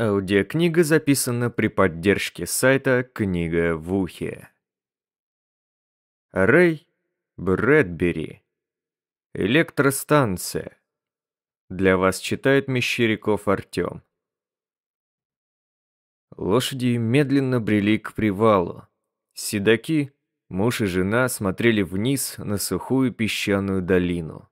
Аудиокнига записана при поддержке сайта «Книга в ухе». Рэй Брэдбери. Электростанция. Для вас читает Мещеряков Артем. Лошади медленно брели к привалу. Седаки, муж и жена смотрели вниз на сухую песчаную долину.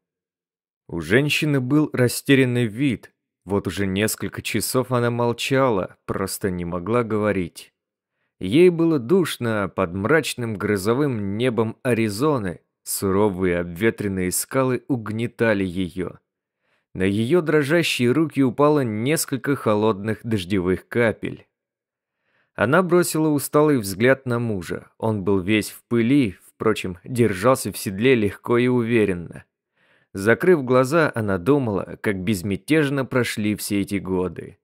У женщины был растерянный вид – вот уже несколько часов она молчала, просто не могла говорить. Ей было душно под мрачным грозовым небом Аризоны, суровые обветренные скалы угнетали ее. На ее дрожащие руки упало несколько холодных дождевых капель. Она бросила усталый взгляд на мужа. Он был весь в пыли, впрочем, держался в седле легко и уверенно. Закрыв глаза, она думала, как безмятежно прошли все эти годы.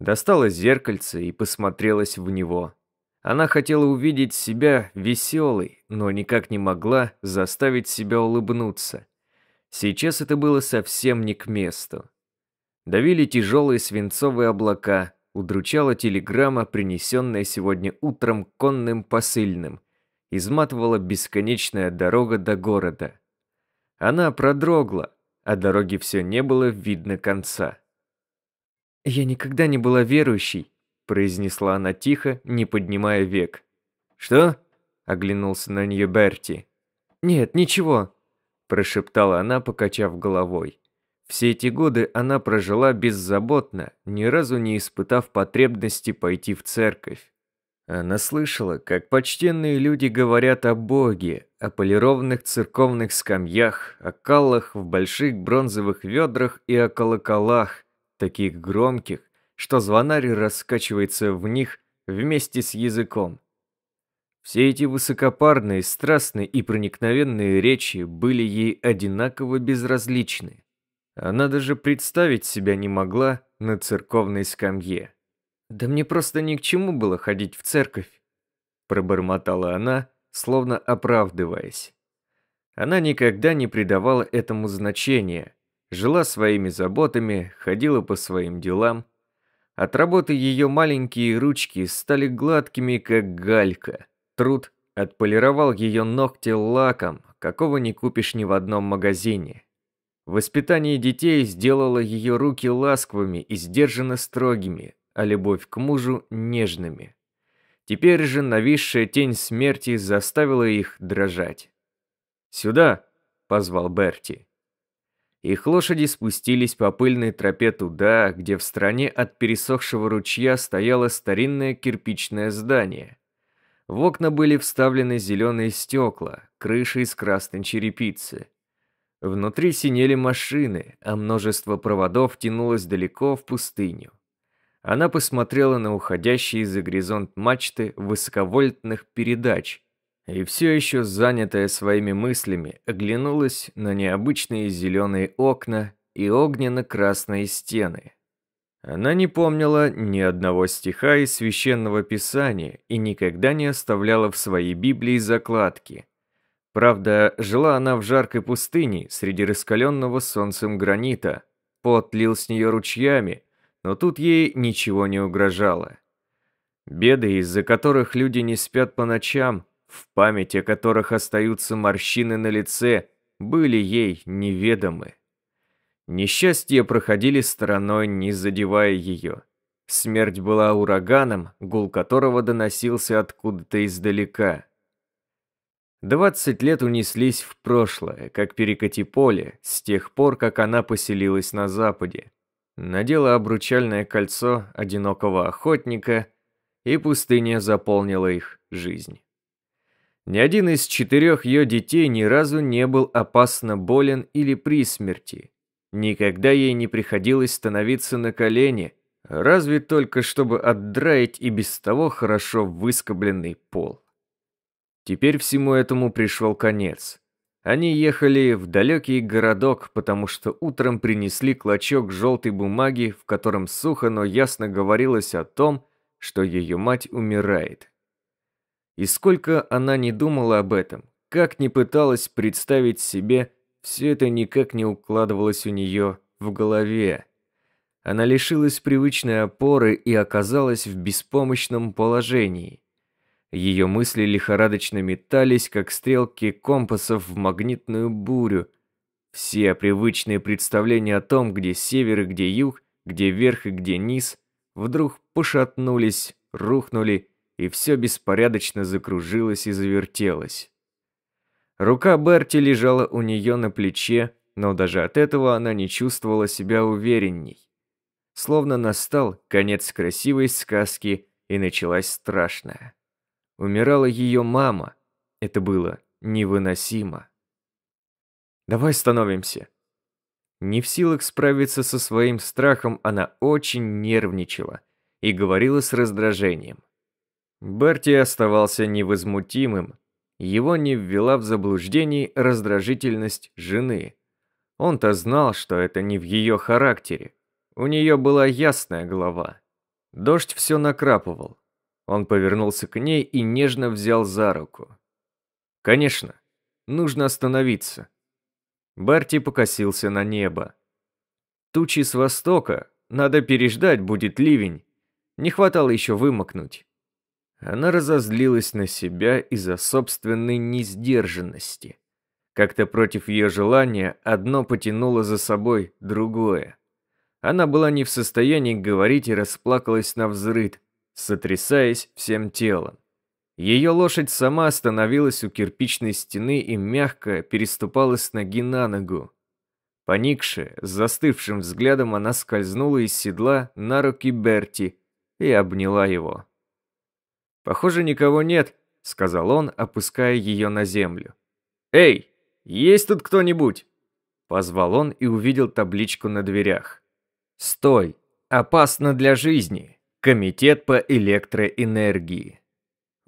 Достала зеркальце и посмотрелась в него. Она хотела увидеть себя веселой, но никак не могла заставить себя улыбнуться. Сейчас это было совсем не к месту. Давили тяжелые свинцовые облака, удручала телеграмма, принесенная сегодня утром конным посыльным. Изматывала бесконечная дорога до города. Она продрогла, а дороги все не было видно конца. «Я никогда не была верующей», — произнесла она тихо, не поднимая век. «Что?» — оглянулся на нее Берти. «Нет, ничего», — прошептала она, покачав головой. Все эти годы она прожила беззаботно, ни разу не испытав потребности пойти в церковь. Она слышала, как почтенные люди говорят о Боге, о полированных церковных скамьях, о каллах в больших бронзовых ведрах и о колоколах, таких громких, что звонарь раскачивается в них вместе с языком. Все эти высокопарные, страстные и проникновенные речи были ей одинаково безразличны. Она даже представить себя не могла на церковной скамье. «Да мне просто ни к чему было ходить в церковь», – пробормотала она, – словно оправдываясь. Она никогда не придавала этому значения, жила своими заботами, ходила по своим делам. От работы ее маленькие ручки стали гладкими, как галька. Труд отполировал ее ногти лаком, какого не купишь ни в одном магазине. Воспитание детей сделало ее руки ласковыми и сдержанно строгими, а любовь к мужу – нежными. Теперь же нависшая тень смерти заставила их дрожать. «Сюда!» — позвал Берти. Их лошади спустились по пыльной тропе туда, где в стороне от пересохшего ручья стояло старинное кирпичное здание. В окна были вставлены зеленые стекла, крыши из красной черепицы. Внутри синели машины, а множество проводов тянулось далеко в пустыню. Она посмотрела на уходящие за горизонт мачты высоковольтных передач и все еще занятая своими мыслями, оглянулась на необычные зеленые окна и огненно-красные стены. Она не помнила ни одного стиха из священного писания и никогда не оставляла в своей Библии закладки. Правда, жила она в жаркой пустыне среди раскаленного солнцем гранита. Пот лил с нее ручьями, но тут ей ничего не угрожало. Беды, из-за которых люди не спят по ночам, в памяти которых остаются морщины на лице, были ей неведомы. Несчастья проходили стороной, не задевая ее. Смерть была ураганом, гул которого доносился откуда-то издалека. Двадцать лет унеслись в прошлое, как перекати поле, с тех пор, как она поселилась на Западе надела обручальное кольцо одинокого охотника, и пустыня заполнила их жизнь. Ни один из четырех ее детей ни разу не был опасно болен или при смерти. Никогда ей не приходилось становиться на колени, разве только чтобы отдраить и без того хорошо выскобленный пол. Теперь всему этому пришел конец. Они ехали в далекий городок, потому что утром принесли клочок желтой бумаги, в котором сухо, но ясно говорилось о том, что ее мать умирает. И сколько она не думала об этом, как не пыталась представить себе, все это никак не укладывалось у нее в голове. Она лишилась привычной опоры и оказалась в беспомощном положении. Ее мысли лихорадочно метались, как стрелки компасов в магнитную бурю. Все привычные представления о том, где север и где юг, где верх и где низ, вдруг пошатнулись, рухнули, и все беспорядочно закружилось и завертелось. Рука Берти лежала у нее на плече, но даже от этого она не чувствовала себя уверенней. Словно настал конец красивой сказки, и началась страшная. Умирала ее мама. Это было невыносимо. «Давай становимся». Не в силах справиться со своим страхом, она очень нервничала и говорила с раздражением. Берти оставался невозмутимым. Его не ввела в заблуждение раздражительность жены. Он-то знал, что это не в ее характере. У нее была ясная голова. Дождь все накрапывал. Он повернулся к ней и нежно взял за руку. «Конечно, нужно остановиться». Барти покосился на небо. «Тучи с востока, надо переждать, будет ливень. Не хватало еще вымокнуть». Она разозлилась на себя из-за собственной несдержанности. Как-то против ее желания одно потянуло за собой другое. Она была не в состоянии говорить и расплакалась на взрыд, сотрясаясь всем телом. Ее лошадь сама остановилась у кирпичной стены и мягко переступала с ноги на ногу. Поникшая, с застывшим взглядом она скользнула из седла на руки Берти и обняла его. «Похоже, никого нет», — сказал он, опуская ее на землю. «Эй, есть тут кто-нибудь?» Позвал он и увидел табличку на дверях. «Стой! Опасно для жизни!» Комитет по электроэнергии.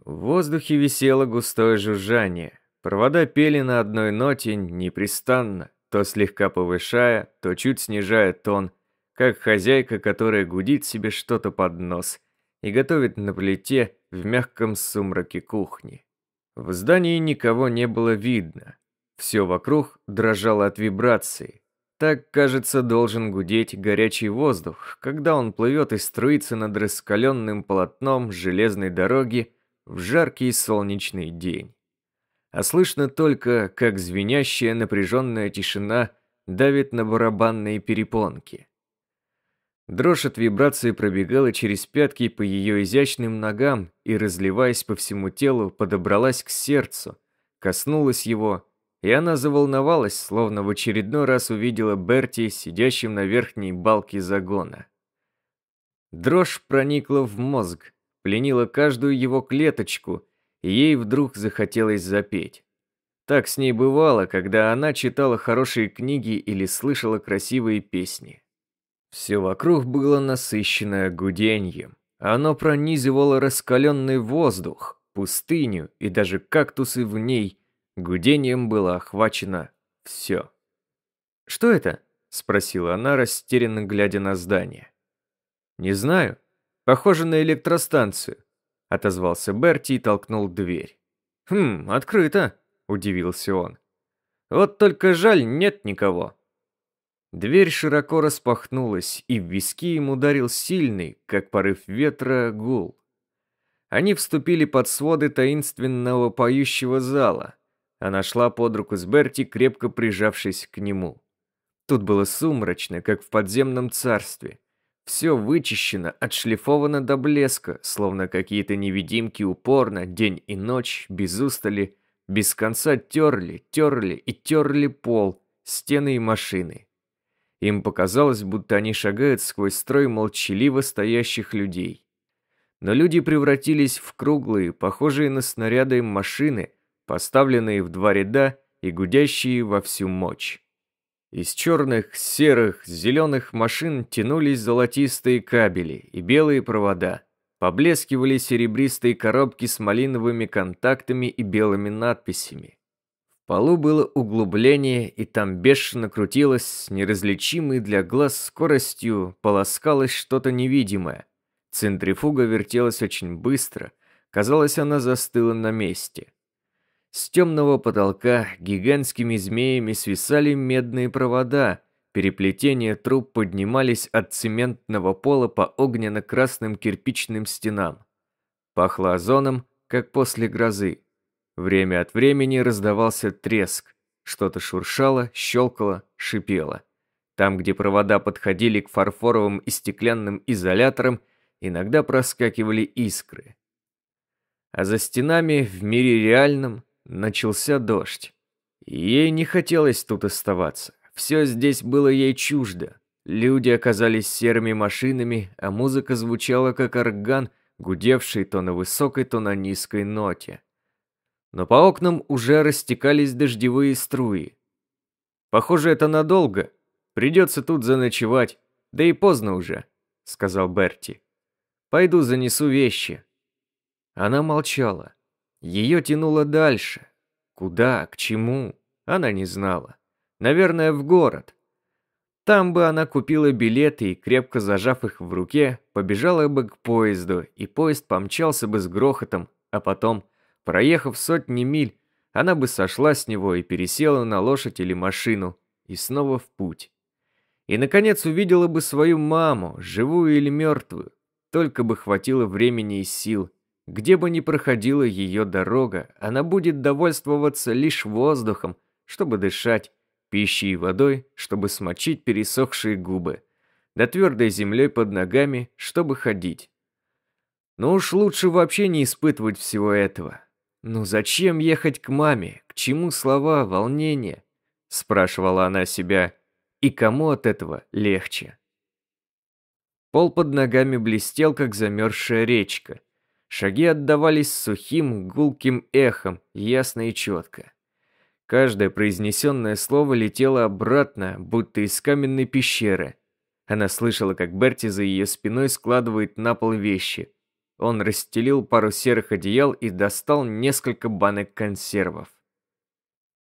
В воздухе висело густое жужжание. Провода пели на одной ноте непрестанно, то слегка повышая, то чуть снижая тон, как хозяйка, которая гудит себе что-то под нос и готовит на плите в мягком сумраке кухни. В здании никого не было видно. Все вокруг дрожало от вибрации. Так, кажется, должен гудеть горячий воздух, когда он плывет и струится над раскаленным полотном железной дороги в жаркий солнечный день. А слышно только, как звенящая напряженная тишина давит на барабанные перепонки. Дрожь от вибрации пробегала через пятки по ее изящным ногам и, разливаясь по всему телу, подобралась к сердцу, коснулась его и она заволновалась, словно в очередной раз увидела Берти, сидящим на верхней балке загона. Дрожь проникла в мозг, пленила каждую его клеточку, и ей вдруг захотелось запеть. Так с ней бывало, когда она читала хорошие книги или слышала красивые песни. Все вокруг было насыщено гуденьем. Оно пронизывало раскаленный воздух, пустыню и даже кактусы в ней – Гудением было охвачено все. «Что это?» – спросила она, растерянно глядя на здание. «Не знаю. Похоже на электростанцию», – отозвался Берти и толкнул дверь. «Хм, открыто», – удивился он. «Вот только жаль, нет никого». Дверь широко распахнулась, и в виски им ударил сильный, как порыв ветра, гул. Они вступили под своды таинственного поющего зала, она шла под руку с Берти, крепко прижавшись к нему. Тут было сумрачно, как в подземном царстве. Все вычищено, отшлифовано до блеска, словно какие-то невидимки упорно, день и ночь, без устали, без конца терли, терли и терли пол, стены и машины. Им показалось, будто они шагают сквозь строй молчаливо стоящих людей. Но люди превратились в круглые, похожие на снаряды машины – поставленные в два ряда и гудящие во всю мощь. Из черных, серых, зеленых машин тянулись золотистые кабели и белые провода. Поблескивали серебристые коробки с малиновыми контактами и белыми надписями. В полу было углубление, и там бешено крутилось неразличимой для глаз скоростью, полоскалось что-то невидимое. Центрифуга вертелась очень быстро, казалось, она застыла на месте. С темного потолка гигантскими змеями свисали медные провода, Переплетение труб поднимались от цементного пола по огненно-красным кирпичным стенам. Пахло озоном, как после грозы. Время от времени раздавался треск. Что-то шуршало, щелкало, шипело. Там, где провода подходили к фарфоровым и стеклянным изоляторам, иногда проскакивали искры. А за стенами, в мире реальном, начался дождь. Ей не хотелось тут оставаться. Все здесь было ей чуждо. Люди оказались серыми машинами, а музыка звучала как орган, гудевший то на высокой, то на низкой ноте. Но по окнам уже растекались дождевые струи. «Похоже, это надолго. Придется тут заночевать. Да и поздно уже», — сказал Берти. «Пойду занесу вещи». Она молчала. Ее тянуло дальше. Куда, к чему, она не знала. Наверное, в город. Там бы она купила билеты и, крепко зажав их в руке, побежала бы к поезду, и поезд помчался бы с грохотом, а потом, проехав сотни миль, она бы сошла с него и пересела на лошадь или машину, и снова в путь. И, наконец, увидела бы свою маму, живую или мертвую, только бы хватило времени и сил, где бы ни проходила ее дорога, она будет довольствоваться лишь воздухом, чтобы дышать, пищей и водой, чтобы смочить пересохшие губы, да твердой землей под ногами, чтобы ходить. Но уж лучше вообще не испытывать всего этого. «Ну зачем ехать к маме? К чему слова, волнение?» – спрашивала она себя. «И кому от этого легче?» Пол под ногами блестел, как замерзшая речка – Шаги отдавались сухим, гулким эхом, ясно и четко. Каждое произнесенное слово летело обратно, будто из каменной пещеры. Она слышала, как Берти за ее спиной складывает на пол вещи. Он расстелил пару серых одеял и достал несколько банок консервов.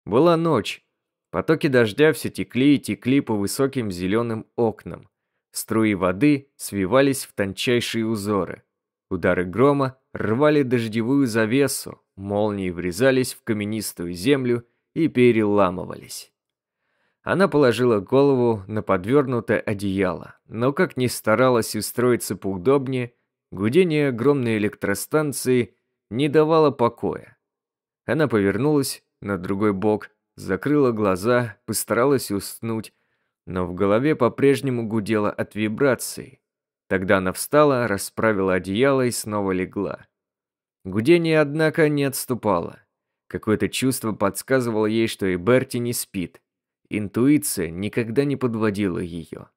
Была ночь. Потоки дождя все текли и текли по высоким зеленым окнам. Струи воды свивались в тончайшие узоры. Удары грома рвали дождевую завесу, молнии врезались в каменистую землю и переламывались. Она положила голову на подвернутое одеяло, но как ни старалась устроиться поудобнее, гудение огромной электростанции не давало покоя. Она повернулась на другой бок, закрыла глаза, постаралась уснуть, но в голове по-прежнему гудело от вибраций, Тогда она встала, расправила одеяло и снова легла. Гудение, однако, не отступало. Какое-то чувство подсказывало ей, что и Берти не спит. Интуиция никогда не подводила ее.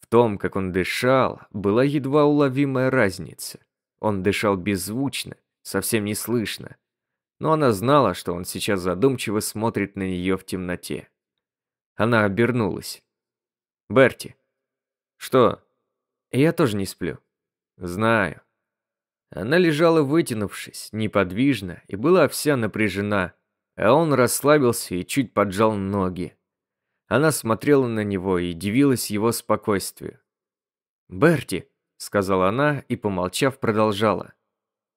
В том, как он дышал, была едва уловимая разница. Он дышал беззвучно, совсем не слышно. Но она знала, что он сейчас задумчиво смотрит на нее в темноте. Она обернулась. «Берти!» «Что?» Я тоже не сплю. Знаю. Она лежала вытянувшись, неподвижно, и была вся напряжена, а он расслабился и чуть поджал ноги. Она смотрела на него и дивилась его спокойствию. «Берти», — сказала она и, помолчав, продолжала.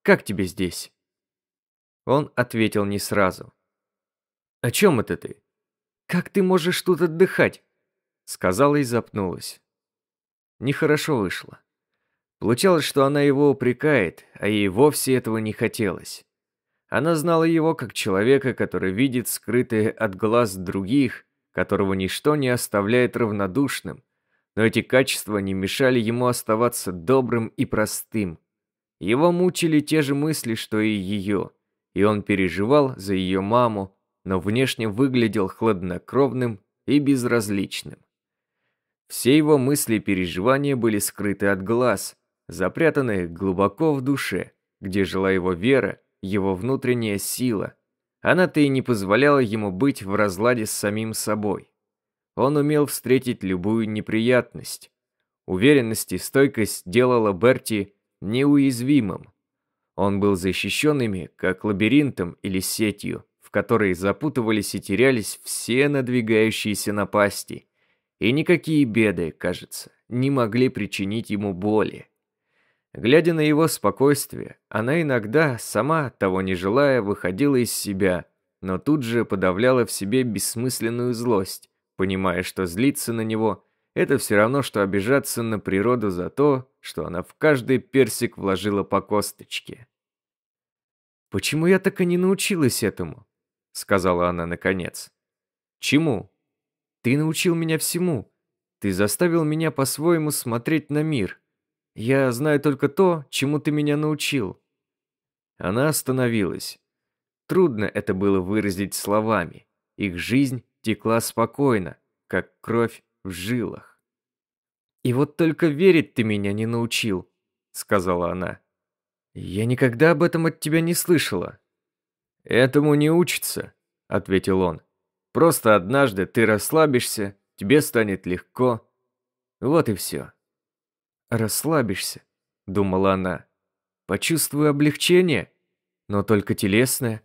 «Как тебе здесь?» Он ответил не сразу. «О чем это ты? Как ты можешь тут отдыхать?» Сказала и запнулась. Нехорошо вышло. Получалось, что она его упрекает, а ей вовсе этого не хотелось. Она знала его как человека, который видит скрытые от глаз других, которого ничто не оставляет равнодушным, но эти качества не мешали ему оставаться добрым и простым. Его мучили те же мысли, что и ее, и он переживал за ее маму, но внешне выглядел хладнокровным и безразличным. Все его мысли и переживания были скрыты от глаз, запрятаны глубоко в душе, где жила его вера, его внутренняя сила. Она-то и не позволяла ему быть в разладе с самим собой. Он умел встретить любую неприятность. Уверенность и стойкость делала Берти неуязвимым. Он был защищенными, как лабиринтом или сетью, в которой запутывались и терялись все надвигающиеся напасти – и никакие беды, кажется, не могли причинить ему боли. Глядя на его спокойствие, она иногда, сама того не желая, выходила из себя, но тут же подавляла в себе бессмысленную злость, понимая, что злиться на него – это все равно, что обижаться на природу за то, что она в каждый персик вложила по косточке. «Почему я так и не научилась этому?» – сказала она наконец. «Чему?» Ты научил меня всему. Ты заставил меня по-своему смотреть на мир. Я знаю только то, чему ты меня научил». Она остановилась. Трудно это было выразить словами. Их жизнь текла спокойно, как кровь в жилах. «И вот только верить ты меня не научил», — сказала она. «Я никогда об этом от тебя не слышала». «Этому не учится», — ответил он. Просто однажды ты расслабишься, тебе станет легко. Вот и все. «Расслабишься», — думала она. «Почувствую облегчение, но только телесное.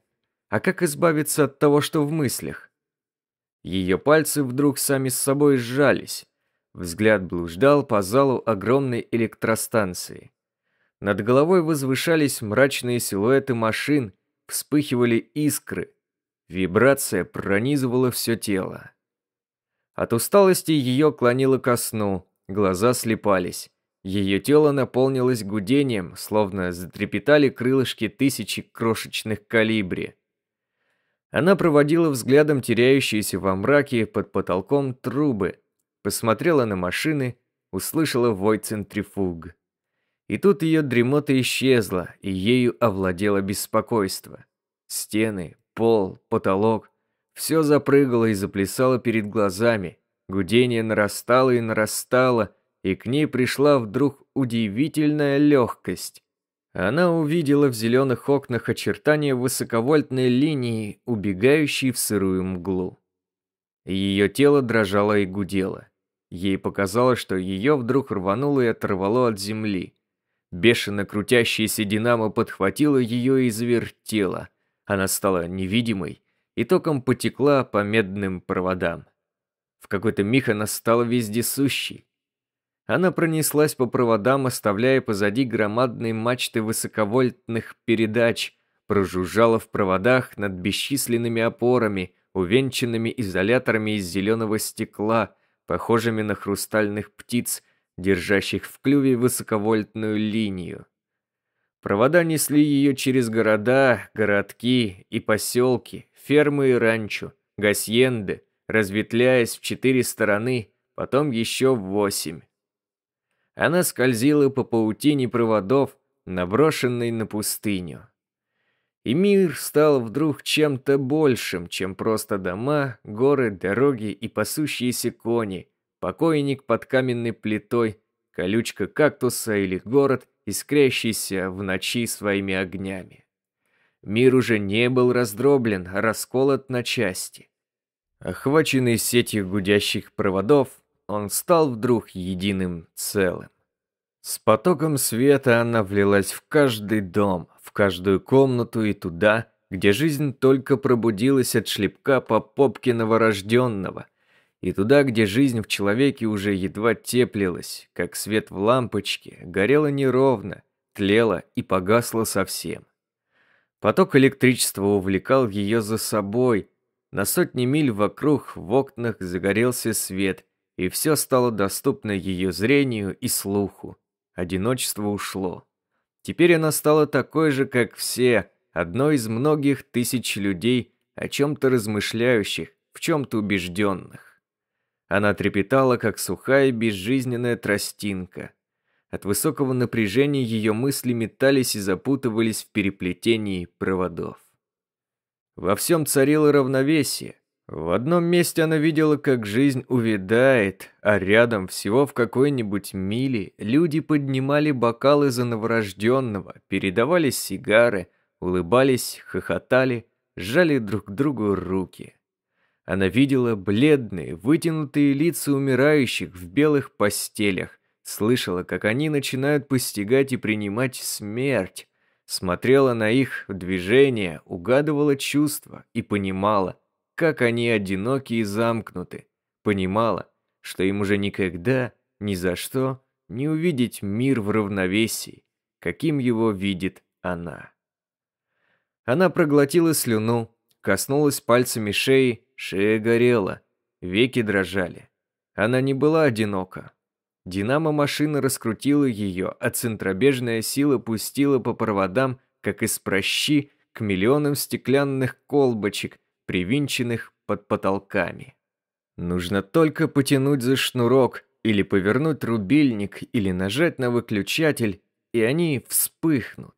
А как избавиться от того, что в мыслях?» Ее пальцы вдруг сами с собой сжались. Взгляд блуждал по залу огромной электростанции. Над головой возвышались мрачные силуэты машин, вспыхивали искры — Вибрация пронизывала все тело. От усталости ее клонило ко сну, глаза слепались. Ее тело наполнилось гудением, словно затрепетали крылышки тысячи крошечных калибри. Она проводила взглядом теряющиеся во мраке под потолком трубы, посмотрела на машины, услышала вой центрифуг. И тут ее дремота исчезла, и ею овладело беспокойство. Стены, пол, потолок. Все запрыгало и заплясало перед глазами. Гудение нарастало и нарастало, и к ней пришла вдруг удивительная легкость. Она увидела в зеленых окнах очертания высоковольтной линии, убегающей в сырую мглу. Ее тело дрожало и гудело. Ей показалось, что ее вдруг рвануло и оторвало от земли. Бешено крутящееся динамо подхватило ее и завертело – она стала невидимой и током потекла по медным проводам. В какой-то миг она стала вездесущей. Она пронеслась по проводам, оставляя позади громадные мачты высоковольтных передач, прожужжала в проводах над бесчисленными опорами, увенчанными изоляторами из зеленого стекла, похожими на хрустальных птиц, держащих в клюве высоковольтную линию. Провода несли ее через города, городки и поселки, фермы и ранчо, гасьенды, разветвляясь в четыре стороны, потом еще в восемь. Она скользила по паутине проводов, наброшенной на пустыню. И мир стал вдруг чем-то большим, чем просто дома, горы, дороги и пасущиеся кони, покойник под каменной плитой – колючка кактуса или город, искрящийся в ночи своими огнями. Мир уже не был раздроблен, а расколот на части. Охваченный сетью гудящих проводов, он стал вдруг единым целым. С потоком света она влилась в каждый дом, в каждую комнату и туда, где жизнь только пробудилась от шлепка по попке новорожденного – и туда, где жизнь в человеке уже едва теплилась, как свет в лампочке, горела неровно, тлела и погасла совсем. Поток электричества увлекал ее за собой. На сотни миль вокруг в окнах загорелся свет, и все стало доступно ее зрению и слуху. Одиночество ушло. Теперь она стала такой же, как все, одной из многих тысяч людей, о чем-то размышляющих, в чем-то убежденных. Она трепетала, как сухая безжизненная тростинка. От высокого напряжения ее мысли метались и запутывались в переплетении проводов. Во всем царило равновесие. В одном месте она видела, как жизнь увядает, а рядом, всего в какой-нибудь миле, люди поднимали бокалы за новорожденного, передавали сигары, улыбались, хохотали, сжали друг другу руки. Она видела бледные, вытянутые лица умирающих в белых постелях, слышала, как они начинают постигать и принимать смерть, смотрела на их движения, угадывала чувства и понимала, как они одиноки и замкнуты, понимала, что им уже никогда, ни за что не увидеть мир в равновесии, каким его видит она. Она проглотила слюну, Коснулась пальцами шеи, шея горела, веки дрожали. Она не была одинока. Динамо-машина раскрутила ее, а центробежная сила пустила по проводам, как из прощи, к миллионам стеклянных колбочек, привинченных под потолками. Нужно только потянуть за шнурок или повернуть рубильник или нажать на выключатель, и они вспыхнут.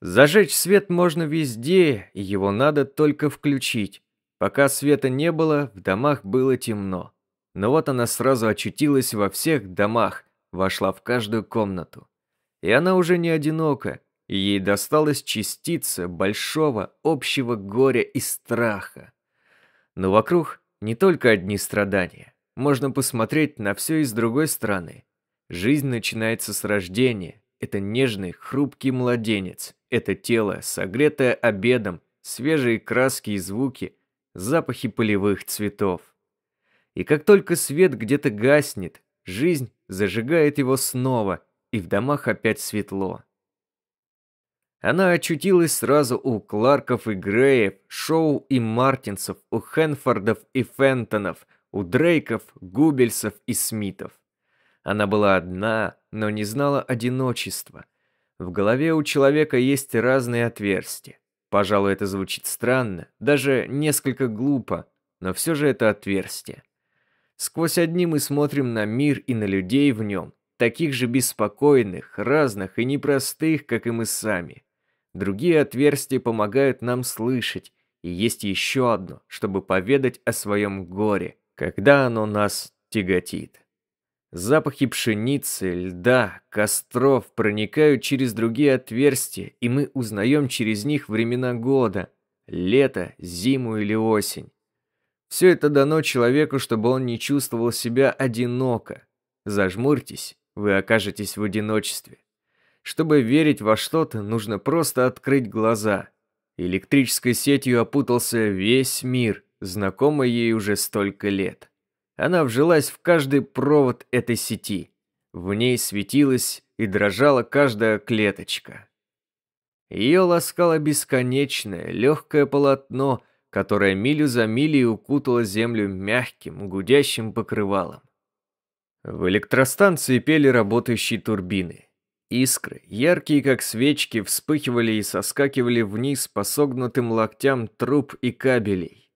Зажечь свет можно везде, и его надо только включить. Пока света не было, в домах было темно. Но вот она сразу очутилась во всех домах, вошла в каждую комнату. И она уже не одинока, и ей досталась частица большого общего горя и страха. Но вокруг не только одни страдания. Можно посмотреть на все и с другой стороны. Жизнь начинается с рождения. Это нежный, хрупкий младенец. Это тело, согретое обедом, свежие краски и звуки, запахи полевых цветов. И как только свет где-то гаснет, жизнь зажигает его снова, и в домах опять светло. Она очутилась сразу у Кларков и Греев, Шоу и Мартинсов, у Хенфордов и Фентонов, у Дрейков, Губельсов и Смитов. Она была одна, но не знала одиночества – в голове у человека есть разные отверстия. Пожалуй, это звучит странно, даже несколько глупо, но все же это отверстие. Сквозь одни мы смотрим на мир и на людей в нем, таких же беспокойных, разных и непростых, как и мы сами. Другие отверстия помогают нам слышать, и есть еще одно, чтобы поведать о своем горе, когда оно нас тяготит. Запахи пшеницы, льда, костров проникают через другие отверстия, и мы узнаем через них времена года – лето, зиму или осень. Все это дано человеку, чтобы он не чувствовал себя одиноко. Зажмурьтесь, вы окажетесь в одиночестве. Чтобы верить во что-то, нужно просто открыть глаза. Электрической сетью опутался весь мир, знакомый ей уже столько лет. Она вжилась в каждый провод этой сети. В ней светилась и дрожала каждая клеточка. Ее ласкало бесконечное, легкое полотно, которое милю за милей укутало землю мягким, гудящим покрывалом. В электростанции пели работающие турбины. Искры, яркие как свечки, вспыхивали и соскакивали вниз по согнутым локтям труб и кабелей.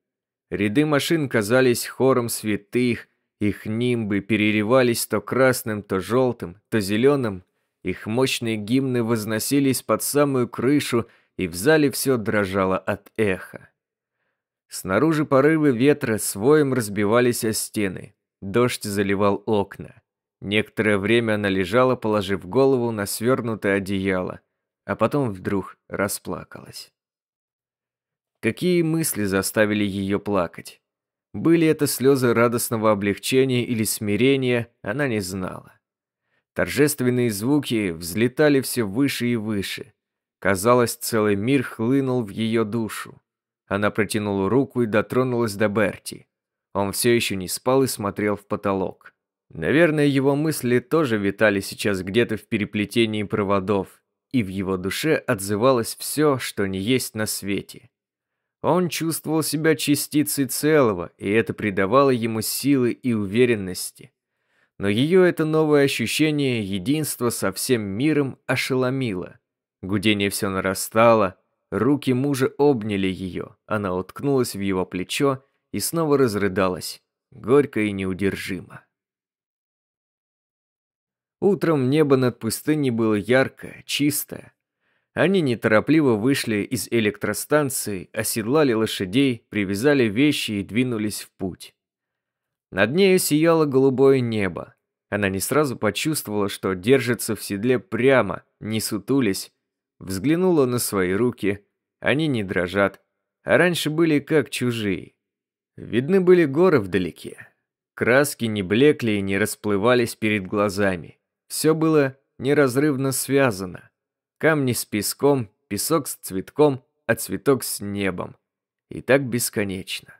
Ряды машин казались хором святых, их нимбы переревались то красным, то желтым, то зеленым. Их мощные гимны возносились под самую крышу, и в зале все дрожало от эха. Снаружи порывы ветра своим разбивались о стены. Дождь заливал окна. Некоторое время она лежала, положив голову на свернутое одеяло, а потом вдруг расплакалась. Какие мысли заставили ее плакать? Были это слезы радостного облегчения или смирения, она не знала. Торжественные звуки взлетали все выше и выше. Казалось, целый мир хлынул в ее душу. Она протянула руку и дотронулась до Берти. Он все еще не спал и смотрел в потолок. Наверное, его мысли тоже витали сейчас где-то в переплетении проводов, и в его душе отзывалось все, что не есть на свете. Он чувствовал себя частицей целого, и это придавало ему силы и уверенности. Но ее это новое ощущение единства со всем миром ошеломило. Гудение все нарастало, руки мужа обняли ее, она уткнулась в его плечо и снова разрыдалась, горько и неудержимо. Утром небо над пустыней было яркое, чистое, они неторопливо вышли из электростанции, оседлали лошадей, привязали вещи и двинулись в путь. Над нею сияло голубое небо. Она не сразу почувствовала, что держится в седле прямо, не сутулись. Взглянула на свои руки. Они не дрожат, а раньше были как чужие. Видны были горы вдалеке. Краски не блекли и не расплывались перед глазами. Все было неразрывно связано. Камни с песком, песок с цветком, а цветок с небом. И так бесконечно.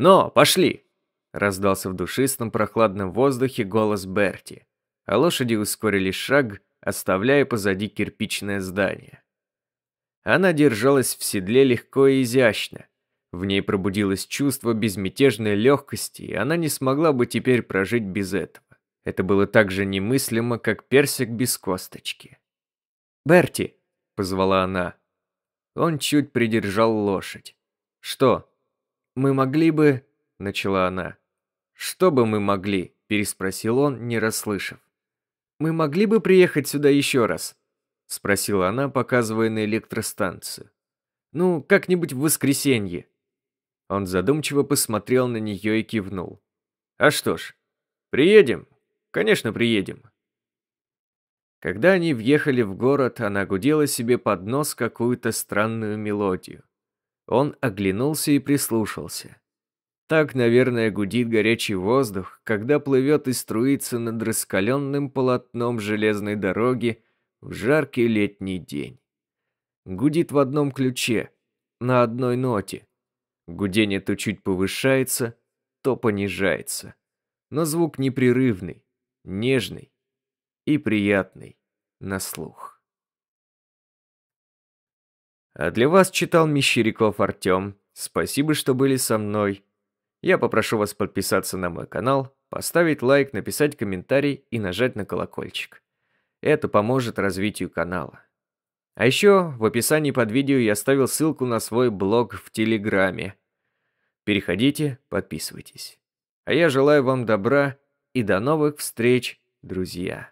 «Но, пошли!» — раздался в душистом прохладном воздухе голос Берти, а лошади ускорили шаг, оставляя позади кирпичное здание. Она держалась в седле легко и изящно. В ней пробудилось чувство безмятежной легкости, и она не смогла бы теперь прожить без этого. Это было так же немыслимо, как персик без косточки. «Берти!» – позвала она. Он чуть придержал лошадь. «Что?» «Мы могли бы...» – начала она. «Что бы мы могли?» – переспросил он, не расслышав. «Мы могли бы приехать сюда еще раз?» – спросила она, показывая на электростанцию. «Ну, как-нибудь в воскресенье». Он задумчиво посмотрел на нее и кивнул. «А что ж, приедем? Конечно, приедем. Когда они въехали в город, она гудела себе под нос какую-то странную мелодию. Он оглянулся и прислушался. Так, наверное, гудит горячий воздух, когда плывет и струится над раскаленным полотном железной дороги в жаркий летний день. Гудит в одном ключе, на одной ноте. Гудение то чуть повышается, то понижается. Но звук непрерывный, нежный и приятный на слух. А для вас читал Мещеряков Артем. Спасибо, что были со мной. Я попрошу вас подписаться на мой канал, поставить лайк, написать комментарий и нажать на колокольчик. Это поможет развитию канала. А еще в описании под видео я оставил ссылку на свой блог в Телеграме. Переходите, подписывайтесь. А я желаю вам добра и до новых встреч, друзья.